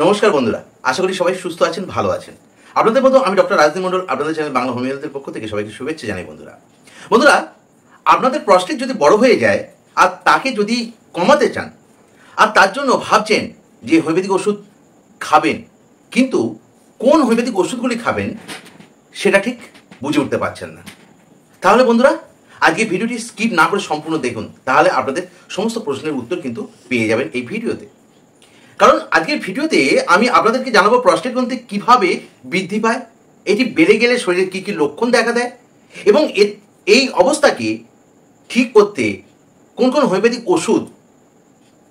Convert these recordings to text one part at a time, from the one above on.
নমস্কার বন্ধুরা আশা করি সবাই সুস্থ আছেন ভালো আছেন আপনাদের মতো আমি ডক্টর রাজদীপ মণ্ডল আপনাদের চ্যানেল বাংলা হোমিওপ্যাথির পক্ষ থেকে সবাইকে শুভেচ্ছা জানাই বন্ধুরা বন্ধুরা আপনাদের প্রস্টেট যদি বড় হয়ে যায় আর তাকে যদি কমাতে চান আর তার জন্য ভাবছেন যে হোমিওপ্যাথিক ওষুধ খাবেন কিন্তু কোন হোমিওপ্যাথিক ওষুধগুলি খাবেন সেটা ঠিক বুঝে উঠতে পারছেন না তাহলে বন্ধুরা আজকে ভিডিওটি স্কিপ না করে সম্পূর্ণ দেখুন তাহলে আপনাদের সমস্ত প্রশ্নের উত্তর কিন্তু পেয়ে যাবেন এই ভিডিওতে কারণ আজকের ভিডিওতে আমি আপনাদেরকে জানাবো প্রস্টেট গ্রন্থি কীভাবে বৃদ্ধি পায় এটি বেড়ে গেলে শরীরের কী কী লক্ষণ দেখা দেয় এবং এই অবস্থাকে ঠিক করতে কোন কোন হোমিওপ্যাথিক ওষুধ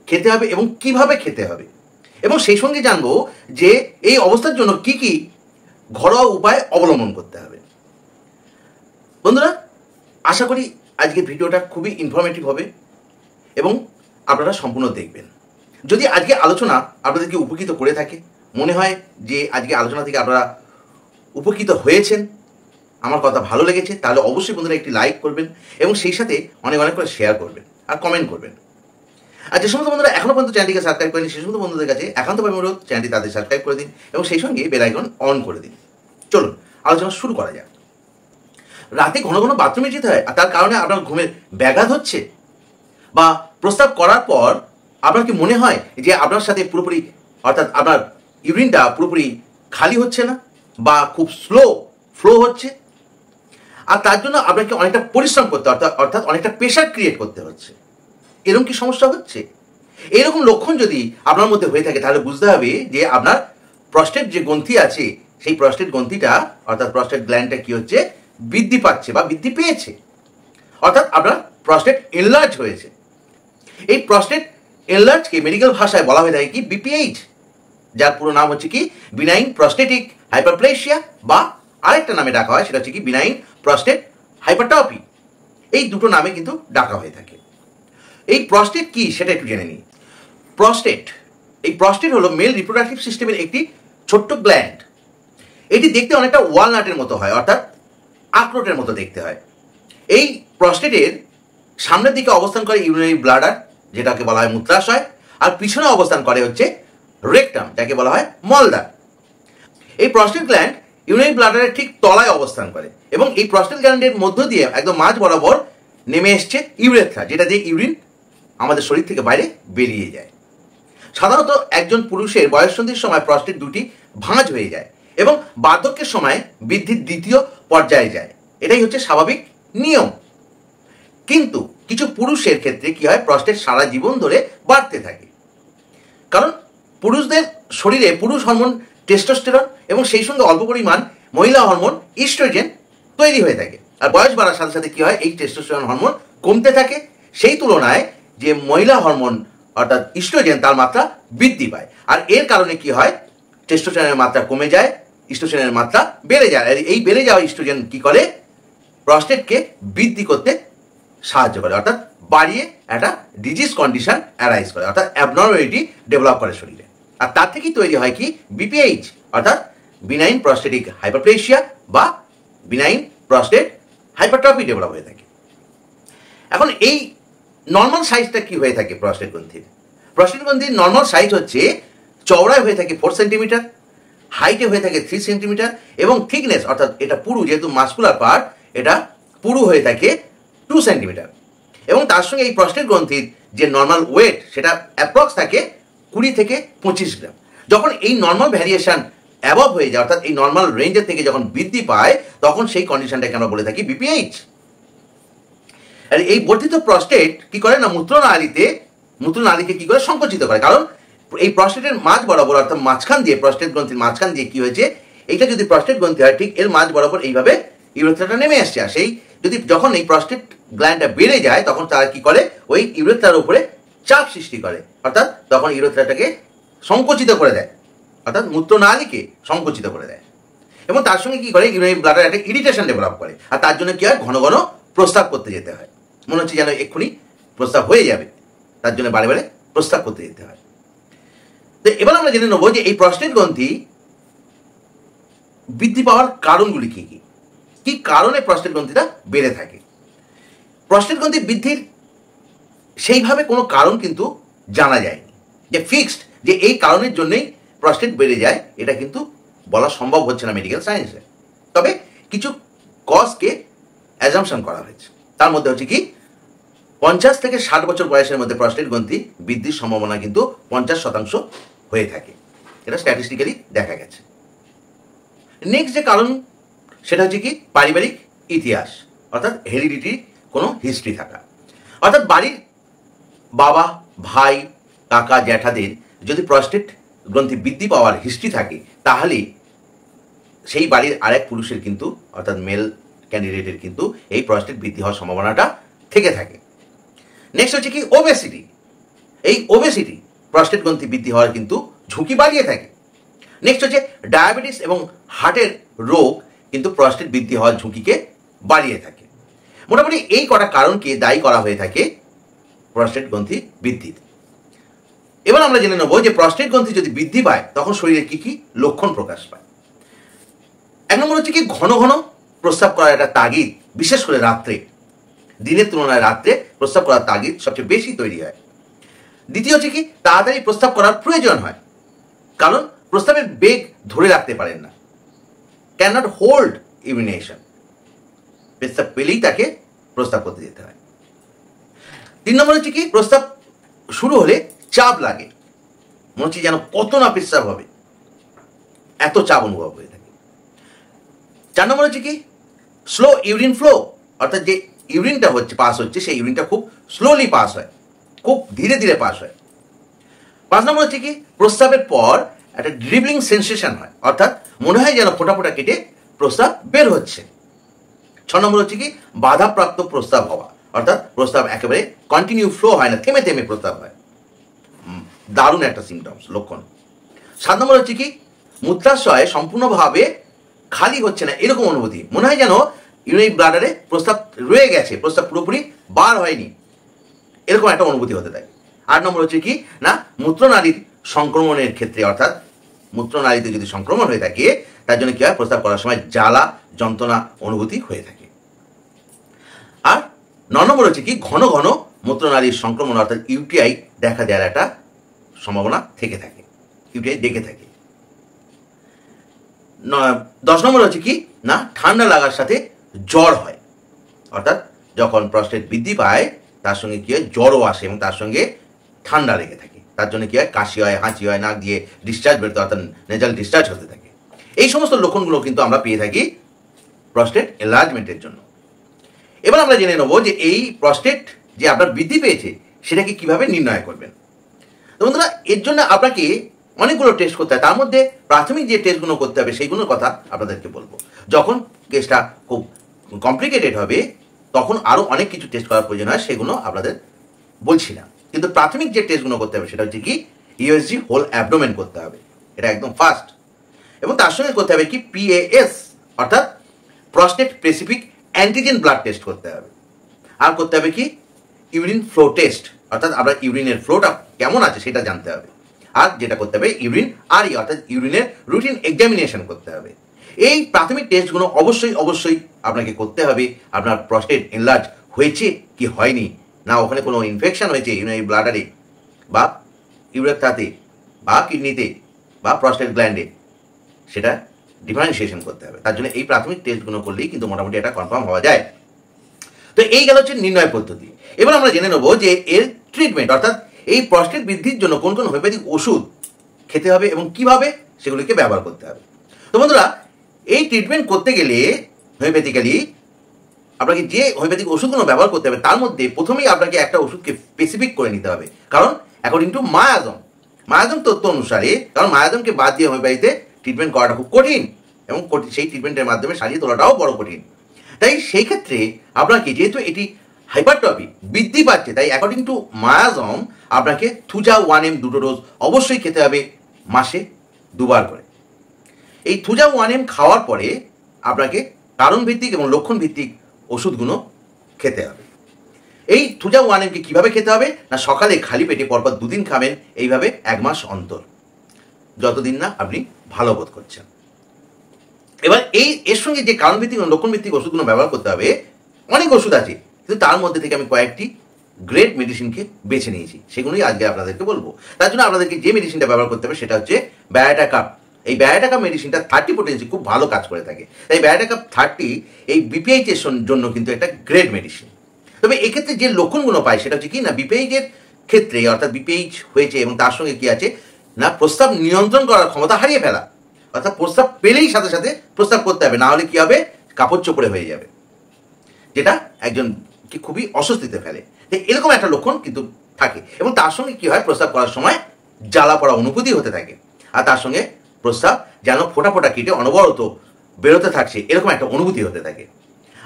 খেতে হবে এবং কিভাবে খেতে হবে এবং সেই সঙ্গে জানবো যে এই অবস্থার জন্য কি কি ঘরোয়া উপায় অবলম্বন করতে হবে বন্ধুরা আশা করি আজকের ভিডিওটা খুবই ইনফরমেটিভ হবে এবং আপনারা সম্পূর্ণ দেখবেন যদি আজকে আলোচনা আপনাদেরকে উপকৃত করে থাকে মনে হয় যে আজকে আলোচনা থেকে আপনারা উপকৃত হয়েছেন আমার কথা ভালো লেগেছে তাহলে অবশ্যই বন্ধুরা একটি লাইক করবেন এবং সেই সাথে অনেক অনেক করে শেয়ার করবেন আর কমেন্ট করবেন আর যে সমস্ত বন্ধুরা এখনও পর্যন্ত চ্যানেলটিকে সাবস্ক্রাইব করেনি সেই সমস্ত বন্ধুদের কাছে একান্তভাবে অনুরোধ চ্যানেলটি তাদের সাবস্ক্রাইব করে দিন এবং সেই সঙ্গে বেলাইকন অন করে দিন চলুন আলোচনা শুরু করা যাক রাতে ঘন ঘন বাথরুমে যেতে হয় আর তার কারণে আপনার ঘুমের ব্যাঘাত হচ্ছে বা প্রস্তাব করার পর আপনার কি মনে হয় যে আপনার সাথে পুরোপুরি অর্থাৎ আপনার ইউরিনটা পুরোপুরি খালি হচ্ছে না বা খুব স্লো ফ্লো হচ্ছে আর তার জন্য আপনাকে অনেকটা পরিশ্রম করতে অর্থাৎ অর্থাৎ অনেকটা প্রেশার ক্রিয়েট করতে হচ্ছে এরকম কি সমস্যা হচ্ছে এরকম লক্ষণ যদি আপনার মধ্যে হয়ে থাকে তাহলে বুঝতে হবে যে আপনার প্রস্টেট যে গ্রন্থি আছে সেই প্রস্টেট গ্রন্থিটা অর্থাৎ প্রস্টেট গ্ল্যান্ডটা কি হচ্ছে বৃদ্ধি পাচ্ছে বা বৃদ্ধি পেয়েছে অর্থাৎ আপনার প্রস্টেট এনলার্জ হয়েছে এই প্রস্টেট এনলার্জকে মেডিকেল ভাষায় বলা হয়ে থাকে কি বিপিএইচ যার পুরো নাম হচ্ছে কি বিনাইন প্রস্টেটিক হাইপারপ্লেশিয়া বা আরেকটা নামে ডাকা হয় সেটা হচ্ছে কি বিনাইন প্রস্টেট হাইপারটপি এই দুটো নামে কিন্তু ডাকা হয়ে থাকে এই প্রস্টেট কি সেটা একটু জেনে নিই প্রস্টেট এই প্রস্টেট হলো মেল রিপ্রোডাকটিভ সিস্টেমের একটি ছোট্ট গ্ল্যান্ড এটি দেখতে অনেকটা ওয়ালনাটের মতো হয় অর্থাৎ আখরোটের মতো দেখতে হয় এই প্রস্টেটের সামনের দিকে অবস্থান করে ইউরিনারি ব্লাডার যেটাকে বলা হয় মূত্রাশয় আর পিছনে অবস্থান করে হচ্ছে রেকটাম যাকে বলা হয় মলদার এই প্রস্টেট গ্ল্যান্ড ইউরিন ব্লাডারের ঠিক তলায় অবস্থান করে এবং এই প্রস্টেট গ্ল্যান্ডের মধ্য দিয়ে একদম মাঝ বরাবর নেমে এসছে ইউরেথ্রা যেটা দিয়ে ইউরিন আমাদের শরীর থেকে বাইরে বেরিয়ে যায় সাধারণত একজন পুরুষের বয়সন্ধির সময় প্রস্টেট দুটি ভাঁজ হয়ে যায় এবং বার্ধক্যের সময় বৃদ্ধির দ্বিতীয় পর্যায়ে যায় এটাই হচ্ছে স্বাভাবিক নিয়ম কিন্তু কিছু পুরুষের ক্ষেত্রে কি হয় প্রস্টেট সারা জীবন ধরে বাড়তে থাকে কারণ পুরুষদের শরীরে পুরুষ হরমোন টেস্টোস্টেরন এবং সেই সঙ্গে অল্প পরিমাণ মহিলা হরমোন ইস্ট্রোজেন তৈরি হয়ে থাকে আর বয়স বাড়ার সাথে সাথে কি হয় এই টেস্টোস্টেরন হরমোন কমতে থাকে সেই তুলনায় যে মহিলা হরমোন অর্থাৎ ইস্ট্রোজেন তার মাত্রা বৃদ্ধি পায় আর এর কারণে কি হয় টেস্টোস্টেরনের মাত্রা কমে যায় ইস্ট্রোজেনের মাত্রা বেড়ে যায় আর এই বেড়ে যাওয়া ইস্ট্রোজেন কি করে প্রস্টেটকে বৃদ্ধি করতে সাহায্য করে অর্থাৎ বাড়িয়ে একটা ডিজিজ কন্ডিশন অ্যারাইজ করে অর্থাৎ অ্যাবনর্মালিটি ডেভেলপ করে শরীরে আর তার থেকেই তৈরি হয় কি বিপিএইচ অর্থাৎ বিনাইন প্রস্টেটিক হাইপারপ্লেশিয়া বা বিনাইন প্রস্টেট হাইপারট্রফি ডেভেলপ হয়ে থাকে এখন এই নর্মাল সাইজটা কি হয়ে থাকে প্রস্টেট গ্রন্থির প্রস্টেট গ্রন্থির নর্মাল সাইজ হচ্ছে চওড়ায় হয়ে থাকে ফোর সেন্টিমিটার হাইটে হয়ে থাকে থ্রি সেন্টিমিটার এবং থিকনেস অর্থাৎ এটা পুরু যেহেতু মাস্কুলার পার্ট এটা পুরু হয়ে থাকে টু সেন্টিমিটার এবং তার সঙ্গে এই প্রস্টেট গ্রন্থির যে নর্মাল ওয়েট সেটা অ্যাপ্রক্স থাকে কুড়ি থেকে পঁচিশ গ্রাম যখন এই নর্মাল ভ্যারিয়েশন অ্যাবভ হয়ে যায় অর্থাৎ এই নর্মাল রেঞ্জের থেকে যখন বৃদ্ধি পায় তখন সেই কন্ডিশনটাকে আমরা বলে থাকি বিপিএইচ আর এই বর্ধিত প্রস্টেট কি করে না মূত্রনালীতে মূত্রনালীকে কি করে সংকুচিত করে কারণ এই প্রস্টেটের মাঝ বরাবর অর্থাৎ মাঝখান দিয়ে প্রস্টেট গ্রন্থির মাঝখান দিয়ে কি হয়েছে এইটা যদি প্রস্টেট গ্রন্থি হয় ঠিক এর মাঝ বরাবর এইভাবে ইউরেথ্রাটা নেমে আসছে আর সেই যদি যখন এই প্রস্টেট গ্ল্যান্ডটা বেড়ে যায় তখন তারা কি করে ওই ইউরেথ্রার উপরে চাপ সৃষ্টি করে অর্থাৎ তখন ইউরেথ্রাটাকে সংকুচিত করে দেয় অর্থাৎ মূত্র মূত্রনালীকে সংকুচিত করে দেয় এবং তার সঙ্গে কি করে ব্লাডার একটা ইরিটেশন ডেভেলপ করে আর তার জন্য কি হয় ঘন ঘন প্রস্তাব করতে যেতে হয় মনে হচ্ছে যেন এক্ষুনি প্রস্তাব হয়ে যাবে তার জন্য বারে বারে প্রস্তাব করতে যেতে হয় তো এবার আমরা জেনে নেবো যে এই প্রস্টেট গ্রন্থি বৃদ্ধি পাওয়ার কারণগুলি কী কী কি কারণে প্রস্টেট গ্রন্থিটা বেড়ে থাকে প্রস্টেট গ্রন্থি বৃদ্ধির সেইভাবে কোনো কারণ কিন্তু জানা যায়নি যে ফিক্সড যে এই কারণের জন্যই প্রস্টেট বেড়ে যায় এটা কিন্তু বলা সম্ভব হচ্ছে না মেডিকেল সায়েন্সে তবে কিছু কজকে অ্যাজামশন করা হয়েছে তার মধ্যে হচ্ছে কি পঞ্চাশ থেকে ষাট বছর বয়সের মধ্যে প্রস্টেট গ্রন্থি বৃদ্ধির সম্ভাবনা কিন্তু পঞ্চাশ শতাংশ হয়ে থাকে এটা স্ট্যাটিস্টিক্যালি দেখা গেছে নেক্সট যে কারণ সেটা হচ্ছে কি পারিবারিক ইতিহাস অর্থাৎ হেরিডিটি কোনো হিস্ট্রি থাকা অর্থাৎ বাড়ির বাবা ভাই কাকা জ্যাঠাদের যদি প্রস্টেট গ্রন্থি বৃদ্ধি পাওয়ার হিস্ট্রি থাকে তাহলে সেই বাড়ির আরেক পুরুষের কিন্তু অর্থাৎ মেল ক্যান্ডিডেটের কিন্তু এই প্রস্টেট বৃদ্ধি হওয়ার সম্ভাবনাটা থেকে থাকে নেক্সট হচ্ছে কি ওবেসিটি এই ওবেসিটি প্রস্টেট গ্রন্থি বৃদ্ধি হওয়ার কিন্তু ঝুঁকি বাড়িয়ে থাকে নেক্সট হচ্ছে ডায়াবেটিস এবং হার্টের রোগ কিন্তু প্রস্টেট বৃদ্ধি হওয়ার ঝুঁকিকে বাড়িয়ে থাকে মোটামুটি এই কটা কারণকে দায়ী করা হয়ে থাকে প্রস্টেট গ্রন্থি বৃদ্ধির এবার আমরা জেনে নেব যে প্রস্টেট গ্রন্থি যদি বৃদ্ধি পায় তখন শরীরে কি কি লক্ষণ প্রকাশ পায় এক নম্বর হচ্ছে কি ঘন ঘন প্রস্তাব করার একটা তাগিদ বিশেষ করে রাত্রে দিনের তুলনায় রাত্রে প্রস্তাব করার তাগিদ সবচেয়ে বেশি তৈরি হয় দ্বিতীয় হচ্ছে কি তাড়াতাড়ি প্রস্তাব করার প্রয়োজন হয় কারণ প্রস্তাবের বেগ ধরে রাখতে পারেন না ক্যানট হোল্ড ইমিনেশন প্রস্তাব পেলেই তাকে প্রস্তাব করতে যেতে হয় তিন নম্বর হচ্ছে কি প্রস্তাব শুরু হলে চাপ লাগে মনে হচ্ছে যেন কত না প্রস্তাব হবে এত চাপ অনুভব হয়ে থাকে চার নম্বর হচ্ছে কি স্লো ইউরিন ফ্লো অর্থাৎ যে ইউরিনটা হচ্ছে পাস হচ্ছে সেই ইউরিনটা খুব স্লোলি পাস হয় খুব ধীরে ধীরে পাস হয় পাঁচ নম্বর হচ্ছে কি প্রস্তাবের পর একটা ড্রিবলিং সেন্সেশন হয় অর্থাৎ মনে হয় যেন ফোঁটা কেটে প্রস্তাব বের হচ্ছে ছ নম্বর হচ্ছে কি বাধাপ্রাপ্ত প্রস্তাব হওয়া অর্থাৎ প্রস্তাব একেবারে কন্টিনিউ ফ্লো হয় না থেমে থেমে প্রস্তাব হয় দারুণ একটা সিমটমস লক্ষণ সাত নম্বর হচ্ছে কি মূত্রাশয় সম্পূর্ণভাবে খালি হচ্ছে না এরকম অনুভূতি মনে হয় যেন ইউনিক ব্লাডারে প্রস্তাব রয়ে গেছে প্রস্তাব পুরোপুরি বার হয়নি এরকম একটা অনুভূতি হতে থাকে আট নম্বর হচ্ছে কি না মূত্রনালীর সংক্রমণের ক্ষেত্রে অর্থাৎ মূত্রনালীতে যদি সংক্রমণ হয়ে থাকে তার জন্য কী হয় প্রস্তাব করার সময় জ্বালা যন্ত্রণা অনুভূতি হয়ে থাকে আর ন নম্বর হচ্ছে কি ঘন ঘন মূত্রনালীর সংক্রমণ অর্থাৎ ইউটিআই দেখা দেওয়ার একটা সম্ভাবনা থেকে থাকে ইউটিআই দেখে থাকে দশ নম্বর হচ্ছে কি না ঠান্ডা লাগার সাথে জ্বর হয় অর্থাৎ যখন প্রস্টেট বৃদ্ধি পায় তার সঙ্গে কী হয় জ্বরও আসে এবং তার সঙ্গে ঠান্ডা লেগে থাকে তার জন্য কি হয় কাশি হয় হাঁচি হয় নাক দিয়ে ডিসচার্জ বেরোতে অর্থাৎ নেজাল ডিসচার্জ হতে থাকে এই সমস্ত লক্ষণগুলো কিন্তু আমরা পেয়ে থাকি প্রস্টেট এনলার্জমেন্টের জন্য এবার আমরা জেনে নেবো যে এই প্রস্টেট যে আপনার বৃদ্ধি পেয়েছে সেটাকে কিভাবে নির্ণয় করবেন তো বন্ধুরা এর জন্য আপনাকে অনেকগুলো টেস্ট করতে হয় তার মধ্যে প্রাথমিক যে টেস্টগুলো করতে হবে সেইগুলোর কথা আপনাদেরকে বলবো যখন কেসটা খুব কমপ্লিকেটেড হবে তখন আরও অনেক কিছু টেস্ট করার প্রয়োজন হয় সেগুলো আপনাদের বলছিলাম কিন্তু প্রাথমিক যে টেস্টগুলো করতে হবে সেটা হচ্ছে কি ইউএসজি হোল অ্যাবডোমেন করতে হবে এটা একদম ফার্স্ট এবং তার সঙ্গে করতে হবে কি পিএএস অর্থাৎ prostate specific antigen blood test করতে হবে আর করতে হবে কি ইউরিন ফ্লো টেস্ট অর্থাৎ আমরা ইউরিনের ফ্লোটা কেমন আছে সেটা জানতে হবে আর যেটা করতে হবে ইউরিন আর ই অর্থাৎ ইউরিনের রুটিন এক্সামিনেশন করতে হবে এই প্রাথমিক টেস্টগুলো অবশ্যই অবশ্যই আপনাকে করতে হবে আপনার প্রস্টেট এনলার্জ হয়েছে কি হয়নি না ওখানে কোনো ইনফেকশান হয়েছে ইউনারি ব্লাডারে বা ইউরেথাতে বা কিডনিতে বা প্রস্টেট গ্ল্যান্ডে সেটা ডিফারেন্সিয়েশন করতে হবে তার জন্য এই প্রাথমিক টেস্টগুলো করলেই কিন্তু মোটামুটি এটা কনফার্ম হওয়া যায় তো এই গেল হচ্ছে নির্ণয় পদ্ধতি এবার আমরা জেনে নেবো যে এর ট্রিটমেন্ট অর্থাৎ এই প্রস্টেট বৃদ্ধির জন্য কোন কোন হোমিওপ্যাথিক ওষুধ খেতে হবে এবং কিভাবে সেগুলিকে ব্যবহার করতে হবে তো বন্ধুরা এই ট্রিটমেন্ট করতে গেলে হোমিওপ্যাথিক্যালি আপনাকে যে হোমিওপ্যাথিক ওষুধগুলো ব্যবহার করতে হবে তার মধ্যে প্রথমেই আপনাকে একটা ওষুধকে স্পেসিফিক করে নিতে হবে কারণ অ্যাকর্ডিং টু মায়াজম মায়াজম তথ্য অনুসারে কারণ মায়াজমকে বাদ দিয়ে হোমিওপ্যাথিতে ট্রিটমেন্ট করাটা খুব কঠিন এবং সেই ট্রিটমেন্টের মাধ্যমে সারিয়ে তোলাটাও বড় কঠিন তাই সেই ক্ষেত্রে আপনাকে যেহেতু এটি হাইপারটপি বৃদ্ধি পাচ্ছে তাই অ্যাকর্ডিং টু মায়াজম আপনাকে থুজা ওয়ান এম দুটো ডোজ অবশ্যই খেতে হবে মাসে দুবার করে এই থুজা ওয়ান এম খাওয়ার পরে আপনাকে কারণ ভিত্তিক এবং লক্ষণ ভিত্তিক ওষুধগুলো খেতে হবে এই থুজা ওয়ান কিভাবে কীভাবে খেতে হবে না সকালে খালি পেটে পরপর দুদিন খাবেন এইভাবে এক মাস অন্তর যতদিন না আপনি ভালো বোধ করছেন এবার এই এর সঙ্গে যে কারণভিত্তিক লক্ষণভিত্তিক ওষুধগুলো ব্যবহার করতে হবে অনেক ওষুধ আছে কিন্তু তার মধ্যে থেকে আমি কয়েকটি গ্রেট মেডিসিনকে বেছে নিয়েছি সেগুলোই আজকে আপনাদেরকে বলবো তার জন্য আপনাদেরকে যে মেডিসিনটা ব্যবহার করতে হবে সেটা হচ্ছে ব্যায়াটা কাপ এই ব্যারাটাকা মেডিসিনটা থার্টি পোটেন্সি খুব ভালো কাজ করে থাকে তাই ব্যারাটাকা থার্টি এই বিপিআইচের এর জন্য কিন্তু একটা গ্রেট মেডিসিন তবে এক্ষেত্রে যে লক্ষণগুলো পায় সেটা হচ্ছে কি না বিপিএইচ এর ক্ষেত্রে অর্থাৎ বিপিএইচ হয়েছে এবং তার সঙ্গে কি আছে না প্রস্তাব নিয়ন্ত্রণ করার ক্ষমতা হারিয়ে ফেলা অর্থাৎ প্রস্তাব পেলেই সাথে সাথে প্রস্তাব করতে হবে না হলে কি হবে কাপড় চোপড়ে হয়ে যাবে যেটা একজনকে খুবই অস্বস্তিতে ফেলে এরকম একটা লক্ষণ কিন্তু থাকে এবং তার সঙ্গে কি হয় প্রস্তাব করার সময় জ্বালা পড়া অনুভূতি হতে থাকে আর তার সঙ্গে প্রস্তাব যেন ফোটা ফোটা কেটে অনবরত বেরোতে থাকছে এরকম একটা অনুভূতি হতে থাকে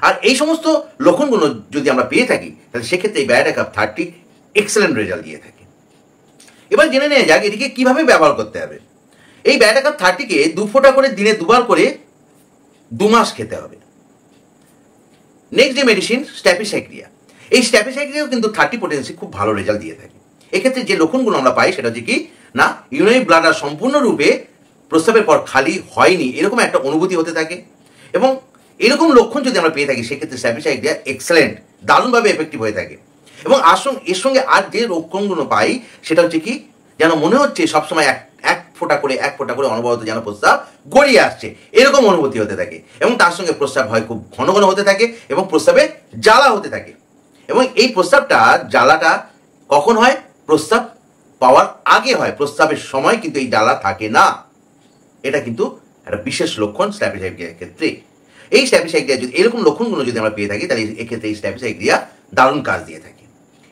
আর এই সমস্ত লক্ষণগুলো যদি আমরা পেয়ে থাকি তাহলে সেক্ষেত্রে এই baryta carb thirty excellent result দিয়ে থাকে এবার জেনে নেওয়া যাক এটিকে কিভাবে ব্যবহার করতে হবে এই ব্যায়াটা কাপ থার্টিকে দু ফোটা করে দিনে দুবার করে দু মাস খেতে হবে নেক্সট ডে মেডিসিন স্ট্যাপিসাইক্রিয়া এই স্ট্যাপিসাইক্রিয়াও কিন্তু থার্টি পোটেন্সি খুব ভালো রেজাল্ট দিয়ে থাকে এক্ষেত্রে যে লক্ষণগুলো আমরা পাই সেটা হচ্ছে কি না ইউনারি ব্লাডার সম্পূর্ণরূপে প্রস্তাবের পর খালি হয়নি এরকম একটা অনুভূতি হতে থাকে এবং এরকম লক্ষণ যদি আমরা পেয়ে থাকি সেক্ষেত্রে স্যাপিসাইড দেওয়া এক্সেলেন্ট দারুণভাবে এফেক্টিভ হয়ে থাকে এবং আসুন এর সঙ্গে আর যে লক্ষণগুলো পাই সেটা হচ্ছে কি যেন মনে হচ্ছে সবসময় এক এক ফোঁটা করে এক ফোঁটা করে অনবরত যেন প্রস্তাব গড়িয়ে আসছে এরকম অনুভূতি হতে থাকে এবং তার সঙ্গে প্রস্তাব হয় খুব ঘন ঘন হতে থাকে এবং প্রস্তাবে জ্বালা হতে থাকে এবং এই প্রস্তাবটা জ্বালাটা কখন হয় প্রস্তাব পাওয়ার আগে হয় প্রস্তাবের সময় কিন্তু এই জ্বালা থাকে না এটা কিন্তু একটা বিশেষ লক্ষণ স্ট্যাপিসাইক্রিয়ার ক্ষেত্রে এই স্ট্যাপিসাইক্রিয়া যদি এরকম লক্ষণগুলো যদি আমরা পেয়ে থাকি তাহলে এক্ষেত্রে এই স্ট্যাপিসাইক্রিয়া দারুণ কাজ দিয়ে থাকে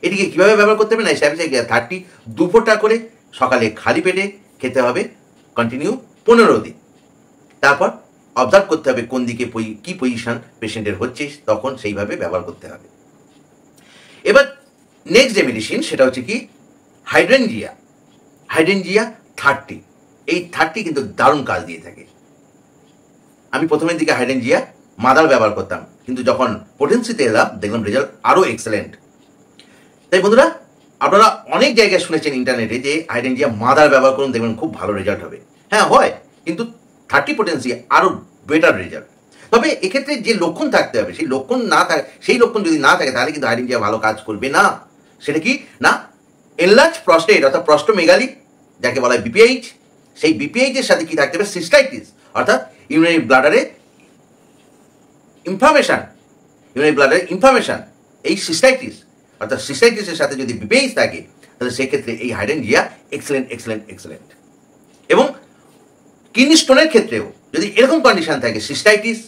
এটিকে কীভাবে ব্যবহার করতে হবে না স্ট্যাপিসাইক্রিয়া থার্টি দুপোটা করে সকালে খালি পেটে খেতে হবে কন্টিনিউ পনেরো দিন তারপর অবজার্ভ করতে হবে কোন দিকে কি পজিশন পেশেন্টের হচ্ছে তখন সেইভাবে ব্যবহার করতে হবে এবার নেক্সট যে মেডিসিন সেটা হচ্ছে কি হাইড্রেনজিয়া হাইড্রেনজিয়া থার্টি এই থার্টি কিন্তু দারুণ কাজ দিয়ে থাকে আমি প্রথমের দিকে হাইডেনজিয়া মাদার ব্যবহার করতাম কিন্তু যখন পোটেন্সিতে এলাম দেখলাম রেজাল্ট আরও এক্সেলেন্ট তাই বন্ধুরা আপনারা অনেক জায়গায় শুনেছেন ইন্টারনেটে যে হাইডেনজিয়া মাদার ব্যবহার করুন দেখবেন খুব ভালো রেজাল্ট হবে হ্যাঁ হয় কিন্তু থার্টি পোটেন্সি আরও বেটার রেজাল্ট তবে এক্ষেত্রে যে লক্ষণ থাকতে হবে সেই লক্ষণ না থাকে সেই লক্ষণ যদি না থাকে তাহলে কিন্তু হাইডেনজিয়া ভালো কাজ করবে না সেটা কি না এনলার্জ প্রস্টেট অর্থাৎ প্রস্টোমেগালি যাকে বলা হয় বিপিএইচ সেই বিপিএইচ এর সাথে কি থাকতে হবে সিস্টাইটিস অর্থাৎ ইউনারি ব্লাডারে ইনফ্লামেশন ইউনারি ব্লাডারে ইনফ্লামেশন এই সিস্টাইটিস অর্থাৎ এর সাথে যদি বিপিএইচ থাকে তাহলে সেক্ষেত্রে এই হাইডেনজিয়া এক্সেলেন্ট এক্সেলেন্ট এক্সেলেন্ট এবং কিডনি স্টোনের ক্ষেত্রেও যদি এরকম কন্ডিশন থাকে সিস্টাইটিস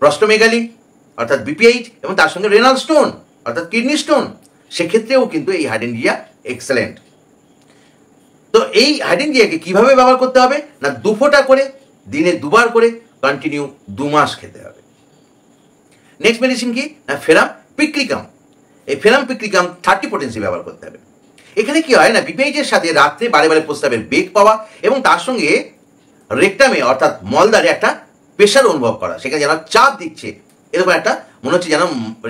প্রস্টোমেগালি অর্থাৎ বিপিএইচ এবং তার সঙ্গে রেনাল স্টোন অর্থাৎ কিডনি স্টোন সেক্ষেত্রেও কিন্তু এই হাইডেনজিয়া এক্সেলেন্ট তো এই হাইডেনজিয়াকে কিভাবে ব্যবহার করতে হবে না দুফোটা করে দিনে দুবার করে কন্টিনিউ দু মাস খেতে হবে নেক্সট মেডিসিন কি না ফেরাম পিক্রিকাম এই ফেরাম পিক্রিকাম থার্টি পোটেন্সি ব্যবহার করতে হবে এখানে কি হয় না বিপিএইচের সাথে রাত্রে বারে বারে প্রস্তাবের বেগ পাওয়া এবং তার সঙ্গে রেকটামে অর্থাৎ মলদারে একটা প্রেশার অনুভব করা সেখানে যেন চাপ দিচ্ছে এরকম একটা মনে হচ্ছে যেন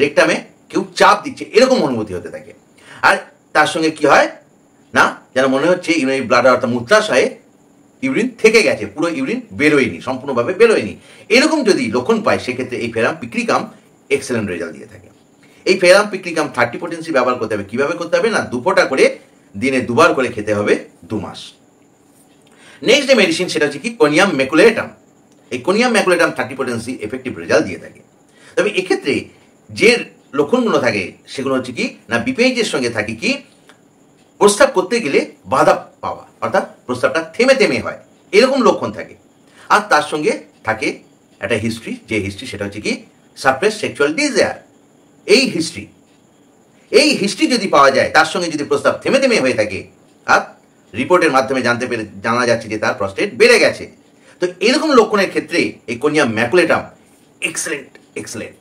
রেকটামে কেউ চাপ দিচ্ছে এরকম অনুভূতি হতে থাকে আর তার সঙ্গে কি হয় না যারা মনে হচ্ছে ইউরিন ব্লাড অর্থাৎ মূত্রাশয়ে ইউরিন থেকে গেছে পুরো ইউরিন বেরোয়নি সম্পূর্ণভাবে বেরোয়নি এরকম যদি লক্ষণ পায় সেক্ষেত্রে এই ফেরাম পিক্রিকাম এক্সেলেন্ট রেজাল্ট দিয়ে থাকে এই ফেরাম পিক্রিকাম থার্টি পোটেন্সি ব্যবহার করতে হবে কীভাবে করতে হবে না দুপোটা করে দিনে দুবার করে খেতে হবে দু মাস নেক্সট যে মেডিসিন সেটা হচ্ছে কি কোনিয়াম মেকুলেটাম এই conium maculatum thirty potency effective result দিয়ে থাকে তবে এক্ষেত্রে যে লক্ষণগুলো থাকে সেগুলো হচ্ছে কি না বিপিএইচের সঙ্গে থাকে কি প্রস্তাব করতে গেলে বাধা পাওয়া অর্থাৎ প্রস্তাবটা থেমে থেমে হয় এরকম লক্ষণ থাকে আর তার সঙ্গে থাকে একটা হিস্ট্রি যে হিস্ট্রি সেটা হচ্ছে কি সাপ্রেস সেক্সুয়াল ডিজায়ার এই হিস্ট্রি এই হিস্ট্রি যদি পাওয়া যায় তার সঙ্গে যদি প্রস্তাব থেমে থেমে হয়ে থাকে আর রিপোর্টের মাধ্যমে জানতে পেরে জানা যাচ্ছে যে তার প্রস্টেট বেড়ে গেছে তো এরকম লক্ষণের ক্ষেত্রে এই কনিয়া ম্যাকুলেটাম এক্সেলেন্ট এক্সেলেন্ট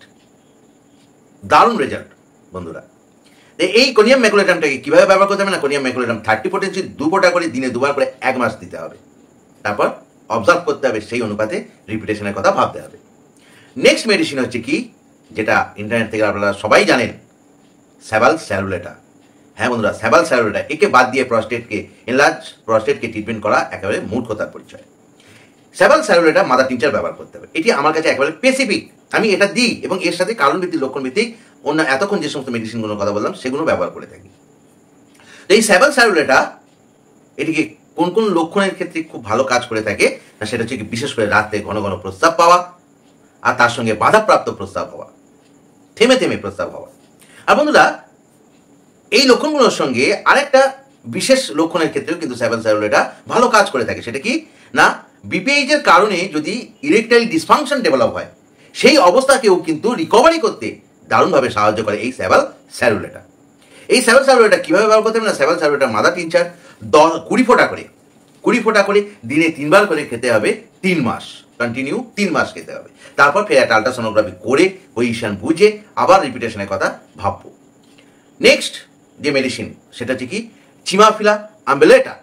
দারুণ রেজাল্ট বন্ধুরা এই কোনিয়াম ম্যাকুলেটামটাকে কীভাবে ব্যবহার করতে হবে না কোনিয়াম ম্যাকুলেটাম থার্টি পোটেন্সি দুবোটা করে দিনে দুবার করে এক মাস দিতে হবে তারপর অবজার্ভ করতে হবে সেই অনুপাতে রিপিটেশনের কথা ভাবতে হবে নেক্সট মেডিসিন হচ্ছে কি যেটা ইন্টারনেট থেকে আপনারা সবাই জানেন স্যাবাল স্যারুলেটা হ্যাঁ বন্ধুরা স্যাবাল স্যারুলেটা একে বাদ দিয়ে প্রস্টেটকে এনলার্জ প্রস্টেটকে ট্রিটমেন্ট করা একেবারে মূর্খতার পরিচয় স্যাভাল স্যালুলেটা মাদার টিংচার ব্যবহার করতে হবে এটি আমার কাছে একেবারে স্পেসিফিক আমি এটা দিই এবং এর সাথে কারণ ভিত্তিক লক্ষণ ভিত্তিক অন্য এতক্ষণ যে সমস্ত মেডিসিনগুলোর কথা বললাম সেগুলো ব্যবহার করে থাকি এই স্যাভাল স্যালুলেটা এটিকে কোন কোন লক্ষণের ক্ষেত্রে খুব ভালো কাজ করে থাকে না সেটা হচ্ছে বিশেষ করে রাতে ঘন ঘন প্রস্তাব পাওয়া আর তার সঙ্গে বাধাপ্রাপ্ত প্রস্তাব হওয়া থেমে থেমে প্রস্তাব হওয়া আর বন্ধুরা এই লক্ষণগুলোর সঙ্গে আরেকটা বিশেষ লক্ষণের ক্ষেত্রেও কিন্তু সেভেন স্যারুলেটা ভালো কাজ করে থাকে সেটা কি না বিপিএইচের কারণে যদি ইলেকট্রাইল ডিসফাংশন ডেভেলপ হয় সেই অবস্থাকেও কিন্তু রিকভারি করতে দারুণভাবে সাহায্য করে এই স্যাভাল স্যারুলেটা এই স্যাভাল স্যারুলেটা কীভাবে ব্যবহার করতে হবে না স্যাভাল স্যারুলেটার মাদা টিনচার দশ কুড়ি ফোটা করে কুড়ি ফোটা করে দিনে তিনবার করে খেতে হবে তিন মাস কন্টিনিউ তিন মাস খেতে হবে তারপর ফের একটা আলট্রাসোনোগ্রাফি করে পজিশন বুঝে আবার রিপিটেশনের কথা ভাববো নেক্সট যে মেডিসিন সেটা হচ্ছে কি চিমাফিলা আম্বেলেটা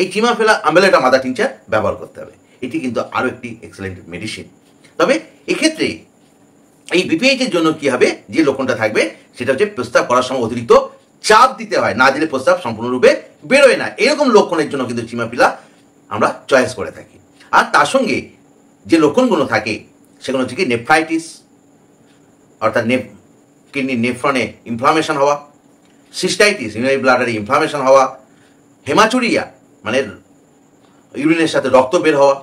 এই চিমাফিলা আম্বেলেটা মাদা টিনচার ব্যবহার করতে হবে এটি কিন্তু আরও একটি এক্সেলেন্ট মেডিসিন তবে এক্ষেত্রে এই বিপিএইচের জন্য কি হবে যে লক্ষণটা থাকবে সেটা হচ্ছে প্রস্তাব করার সময় অতিরিক্ত চাপ দিতে হয় না দিলে প্রস্তাব সম্পূর্ণরূপে বেরোয় না এরকম লক্ষণের জন্য কিন্তু চিমাপিলা আমরা চয়েস করে থাকি আর তার সঙ্গে যে লক্ষণগুলো থাকে সেগুলো হচ্ছে কি নেফ্রাইটিস অর্থাৎ নে কিডনি নেফ্রনে ইনফ্লামেশন হওয়া সিস্টাইটিস ইউনারি ব্লাডারে ইনফ্লামেশন হওয়া হেমাচুরিয়া মানে ইউরিনের সাথে রক্ত বের হওয়া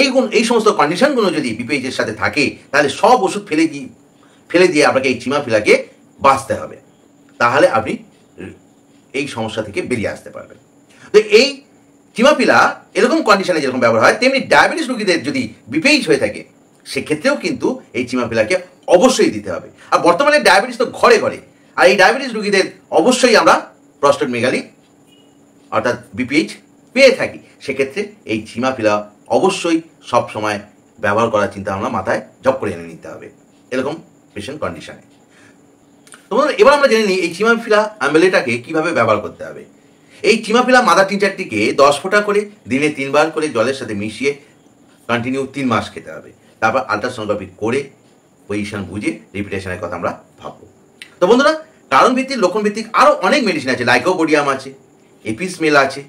এইগুন এই সমস্ত কন্ডিশনগুলো যদি বিপিএইচের সাথে থাকে তাহলে সব ওষুধ ফেলে দিয়ে ফেলে দিয়ে আপনাকে এই চিমাফিলাকে বাঁচতে হবে তাহলে আপনি এই সমস্যা থেকে বেরিয়ে আসতে পারবেন তো এই চিমাপিলা এরকম কন্ডিশনে যেরকম ব্যবহার হয় তেমনি ডায়াবেটিস রোগীদের যদি বিপেইজ হয়ে থাকে সেক্ষেত্রেও কিন্তু এই চিমাপিলাকে অবশ্যই দিতে হবে আর বর্তমানে ডায়াবেটিস তো ঘরে ঘরে আর এই ডায়াবেটিস রোগীদের অবশ্যই আমরা প্রস্টেট মেগালি অর্থাৎ বিপিএইচ পেয়ে থাকি সেক্ষেত্রে এই চিমাপিলা অবশ্যই সব সময় ব্যবহার করার চিন্তা ভাবনা মাথায় জব করে এনে নিতে হবে এরকম পেশেন্ট কন্ডিশনে তোমাদের এবার আমরা জেনে নিই এই চিমাফিলা আম্বেলেটাকে কীভাবে ব্যবহার করতে হবে এই চিমাফিলা মাদার টিচারটিকে দশ ফোঁটা করে দিনে তিনবার করে জলের সাথে মিশিয়ে কন্টিনিউ তিন মাস খেতে হবে তারপর আলট্রাসোনোগ্রাফি করে পজিশন বুঝে রিপিটেশনের কথা আমরা ভাববো তো বন্ধুরা কারণ ভিত্তিক লক্ষণ ভিত্তিক আরও অনেক মেডিসিন আছে লাইকোবোডিয়াম আছে এপিসমেল আছে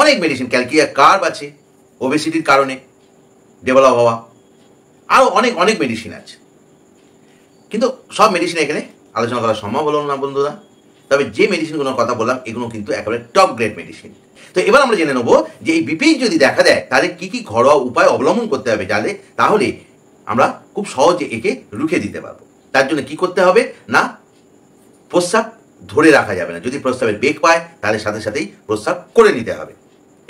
অনেক মেডিসিন ক্যালকিয়া কার্ব আছে ওবেসিটির কারণে ডেভেলপ হওয়া আরও অনেক অনেক মেডিসিন আছে কিন্তু সব মেডিসিন এখানে আলোচনা করা সম্ভব হলো না বন্ধুরা তবে যে মেডিসিনগুলোর কথা বললাম এগুলো কিন্তু একেবারে টপ গ্রেড মেডিসিন তো এবার আমরা জেনে নেবো যে এই বিপি যদি দেখা দেয় তাহলে কি কি ঘরোয়া উপায় অবলম্বন করতে হবে যাতে তাহলে আমরা খুব সহজে একে রুখে দিতে পারবো তার জন্য কি করতে হবে না প্রস্রাব ধরে রাখা যাবে না যদি প্রস্রাবের বেগ পায় তাহলে সাথে সাথেই প্রস্রাব করে নিতে হবে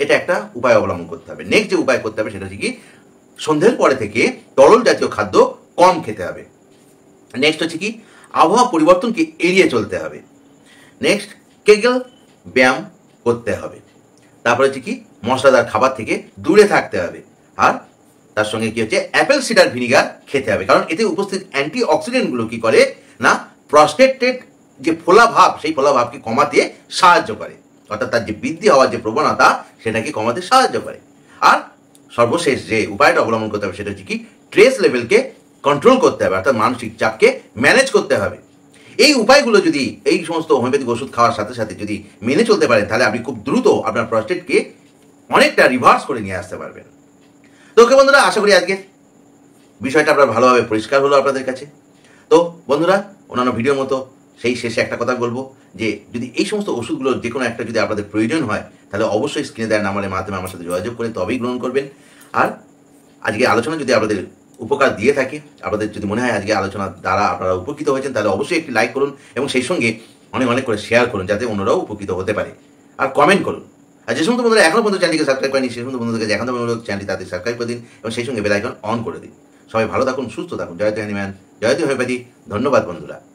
এটা একটা উপায় অবলম্বন করতে হবে নেক্সট যে উপায় করতে হবে সেটা হচ্ছে কি সন্ধ্যের পরে থেকে তরল জাতীয় খাদ্য কম খেতে হবে নেক্সট হচ্ছে কি আবহাওয়া পরিবর্তনকে এড়িয়ে চলতে হবে নেক্সট কেগেল ব্যায়াম করতে হবে তারপরে হচ্ছে কি মশলাদার খাবার থেকে দূরে থাকতে হবে আর তার সঙ্গে কি হচ্ছে অ্যাপেল সিডার ভিনিগার খেতে হবে কারণ এতে উপস্থিত অ্যান্টি অক্সিডেন্টগুলো কী করে না প্রস্টেটেড যে ফোলা ভাব সেই ফোলা ভাবকে কমাতে সাহায্য করে অর্থাৎ তার যে বৃদ্ধি হওয়ার যে প্রবণতা সেটাকে কমাতে সাহায্য করে আর সর্বশেষ যে উপায়টা অবলম্বন করতে হবে সেটা হচ্ছে কি স্ট্রেস লেভেলকে কন্ট্রোল করতে হবে অর্থাৎ মানসিক চাপকে ম্যানেজ করতে হবে এই উপায়গুলো যদি এই সমস্ত হোমিওপ্যাথিক ওষুধ খাওয়ার সাথে সাথে যদি মেনে চলতে পারেন তাহলে আপনি খুব দ্রুত আপনার প্রস্টেটকে অনেকটা রিভার্স করে নিয়ে আসতে পারবেন তো ওকে বন্ধুরা আশা করি আজকে বিষয়টা আপনার ভালোভাবে পরিষ্কার হলো আপনাদের কাছে তো বন্ধুরা অন্যান্য ভিডিওর মতো সেই শেষে একটা কথা বলবো যে যদি এই সমস্ত ওষুধগুলো যে কোনো একটা যদি আপনাদের প্রয়োজন হয় তাহলে অবশ্যই স্ক্রিনে দেওয়া নাম্বারের মাধ্যমে আমার সাথে যোগাযোগ করে তবেই গ্রহণ করবেন আর আজকে আলোচনা যদি আপনাদের উপকার দিয়ে থাকে আপনাদের যদি মনে হয় আজকে আলোচনার দ্বারা আপনারা উপকৃত হয়েছেন তাহলে অবশ্যই একটি লাইক করুন এবং সেই সঙ্গে অনেক অনেক করে শেয়ার করুন যাতে অন্যরাও উপকৃত হতে পারে আর কমেন্ট করুন আর যে সমস্ত বন্ধুরা এখনও পর্যন্ত চ্যানেলকে সাবস্ক্রাইব করেনি সেই সমস্ত বন্ধুদেরকে এখন পর্যন্ত চ্যানেলটি তাদের সাবস্ক্রাইব করে দিন এবং সেই সঙ্গে বেলাইকন অন করে দিন সবাই ভালো থাকুন সুস্থ থাকুন জয়তু হ্যানিম্যান হয়ে হোমিওপ্যাথি ধন্যবাদ বন্ধুরা